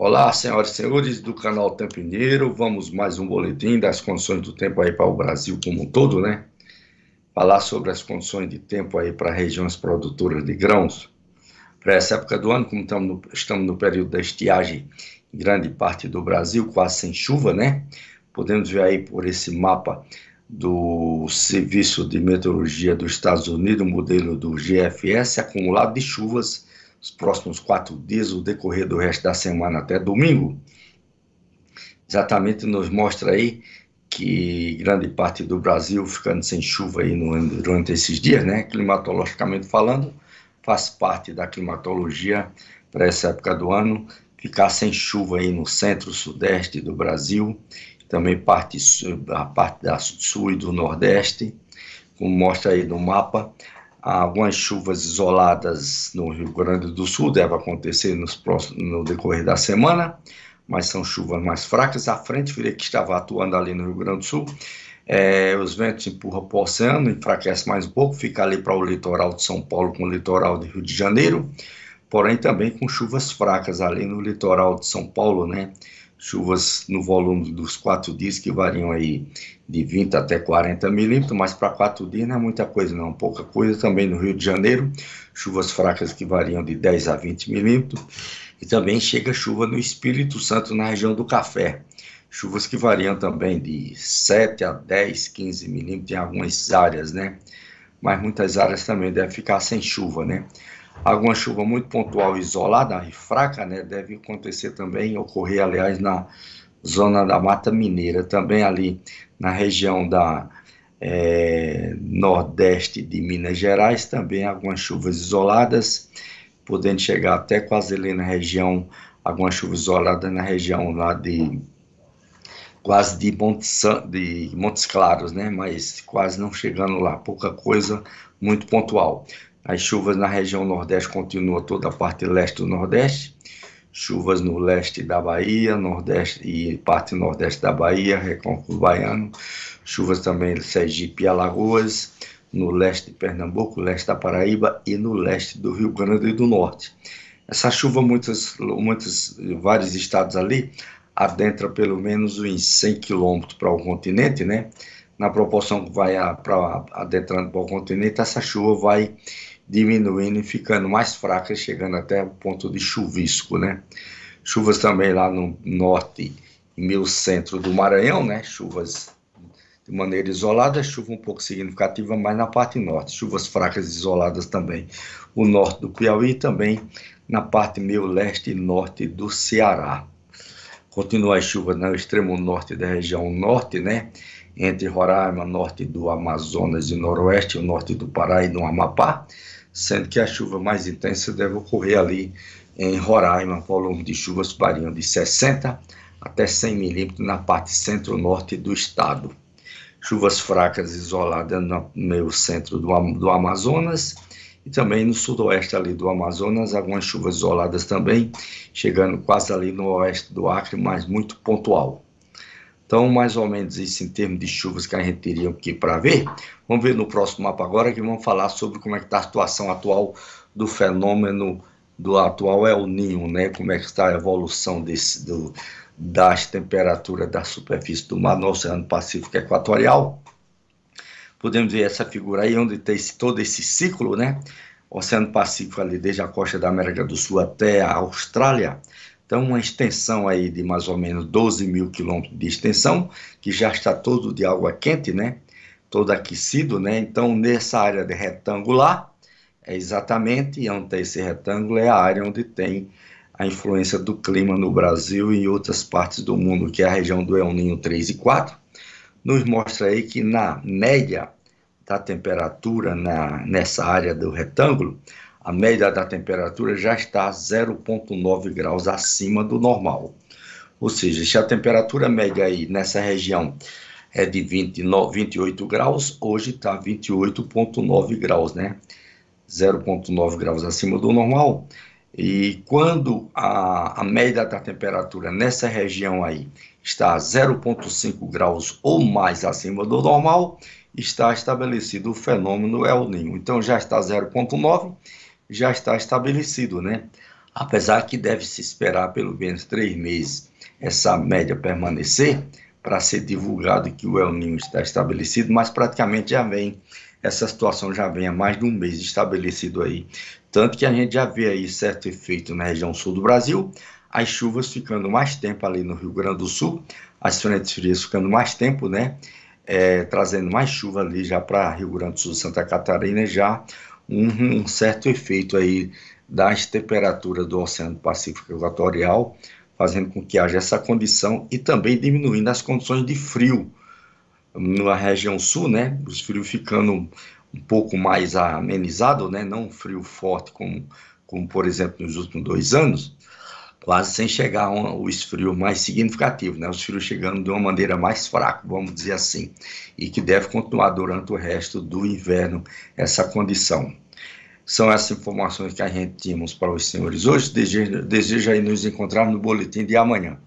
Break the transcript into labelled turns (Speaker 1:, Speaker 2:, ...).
Speaker 1: Olá, senhoras e senhores do canal Tampineiro. Vamos mais um boletim das condições do tempo aí para o Brasil como um todo, né? Falar sobre as condições de tempo aí para regiões produtoras de grãos. Para essa época do ano, como estamos no, estamos no período da estiagem em grande parte do Brasil, quase sem chuva, né? Podemos ver aí por esse mapa do Serviço de Meteorologia dos Estados Unidos, modelo do GFS, acumulado de chuvas os próximos quatro dias, o decorrer do resto da semana até domingo, exatamente nos mostra aí que grande parte do Brasil ficando sem chuva aí no, durante esses dias, né? Climatologicamente falando, faz parte da climatologia para essa época do ano, ficar sem chuva aí no centro-sudeste do Brasil, também parte, a parte da sul e do nordeste, como mostra aí no mapa, Algumas chuvas isoladas no Rio Grande do Sul devem acontecer nos próximos, no decorrer da semana, mas são chuvas mais fracas. A frente fria que estava atuando ali no Rio Grande do Sul, é, os ventos empurram para o oceano, enfraquece mais um pouco, fica ali para o litoral de São Paulo com o litoral do Rio de Janeiro, porém também com chuvas fracas ali no litoral de São Paulo, né? chuvas no volume dos quatro dias, que variam aí de 20 até 40 milímetros, mas para quatro dias não é muita coisa, não, pouca coisa. Também no Rio de Janeiro, chuvas fracas que variam de 10 a 20 milímetros, e também chega chuva no Espírito Santo, na região do Café. Chuvas que variam também de 7 a 10, 15 milímetros em algumas áreas, né? Mas muitas áreas também devem ficar sem chuva, né? Alguma chuva muito pontual isolada e fraca, né, deve acontecer também, ocorrer, aliás, na zona da Mata Mineira, também ali na região da é, nordeste de Minas Gerais, também algumas chuvas isoladas, podendo chegar até quase ali na região, algumas chuvas isoladas na região lá de quase de Montes, de Montes Claros, né? Mas quase não chegando lá, pouca coisa, muito pontual. As chuvas na região Nordeste continuam toda a parte leste do Nordeste. Chuvas no leste da Bahia, Nordeste e parte Nordeste da Bahia, Recôncavo Baiano. Chuvas também em Sergipe e Alagoas, no leste de Pernambuco, leste da Paraíba e no leste do Rio Grande do Norte. Essa chuva, muitos, muitos, vários estados ali, adentra pelo menos uns 100 quilômetros para o continente, né? na proporção que vai para adentrando para o continente, essa chuva vai diminuindo e ficando mais fraca, chegando até o ponto de chuvisco, né? Chuvas também lá no norte e meio centro do Maranhão, né? Chuvas de maneira isolada, chuva um pouco significativa, mas na parte norte. Chuvas fracas isoladas também. O norte do Piauí também na parte meio leste e norte do Ceará. Continua as chuvas no extremo norte da região norte, né? entre Roraima, norte do Amazonas e noroeste, o norte do Pará e do Amapá, sendo que a chuva mais intensa deve ocorrer ali em Roraima, volume de chuvas variando de 60 até 100 milímetros na parte centro-norte do estado. Chuvas fracas isoladas no meio centro do, do Amazonas e também no sudoeste ali do Amazonas, algumas chuvas isoladas também, chegando quase ali no oeste do Acre, mas muito pontual. Então, mais ou menos isso em termos de chuvas que a gente teria aqui para ver. Vamos ver no próximo mapa agora que vamos falar sobre como é que está a situação atual do fenômeno do atual El Ninho, né? Como é que está a evolução desse, do, das temperaturas da superfície do mar no Oceano Pacífico Equatorial. Podemos ver essa figura aí onde tem esse, todo esse ciclo, né? Oceano Pacífico ali desde a costa da América do Sul até a Austrália então, uma extensão aí de mais ou menos 12 mil quilômetros de extensão, que já está todo de água quente, né? Todo aquecido, né? Então, nessa área de retangular, é exatamente onde tem esse retângulo, é a área onde tem a influência do clima no Brasil e em outras partes do mundo, que é a região do El Ninho 3 e 4. Nos mostra aí que na média da temperatura na, nessa área do retângulo, a média da temperatura já está 0,9 graus acima do normal. Ou seja, se a temperatura média aí nessa região é de 28 graus, hoje está 28,9 graus, né? 0,9 graus acima do normal. E quando a, a média da temperatura nessa região aí está 0,5 graus ou mais acima do normal, está estabelecido o fenômeno El Ninho. Então já está 0,9 já está estabelecido, né? Apesar que deve-se esperar pelo menos três meses essa média permanecer para ser divulgado que o El Ninho está estabelecido, mas praticamente já vem, essa situação já vem há mais de um mês estabelecido aí. Tanto que a gente já vê aí certo efeito na região sul do Brasil, as chuvas ficando mais tempo ali no Rio Grande do Sul, as frentes frias ficando mais tempo, né? É, trazendo mais chuva ali já para Rio Grande do Sul, Santa Catarina, já um, um certo efeito aí das temperaturas do Oceano Pacífico Equatorial, fazendo com que haja essa condição e também diminuindo as condições de frio na região sul, né? Os frios ficando um pouco mais amenizado, né? Não um frio forte como, como por exemplo, nos últimos dois anos, quase sem chegar um, o esfrio mais significativo, né? O esfrio chegando de uma maneira mais fraca, vamos dizer assim, e que deve continuar durante o resto do inverno essa condição. São essas informações que a gente tínhamos para os senhores hoje. Desejo, desejo aí nos encontrar no boletim de amanhã.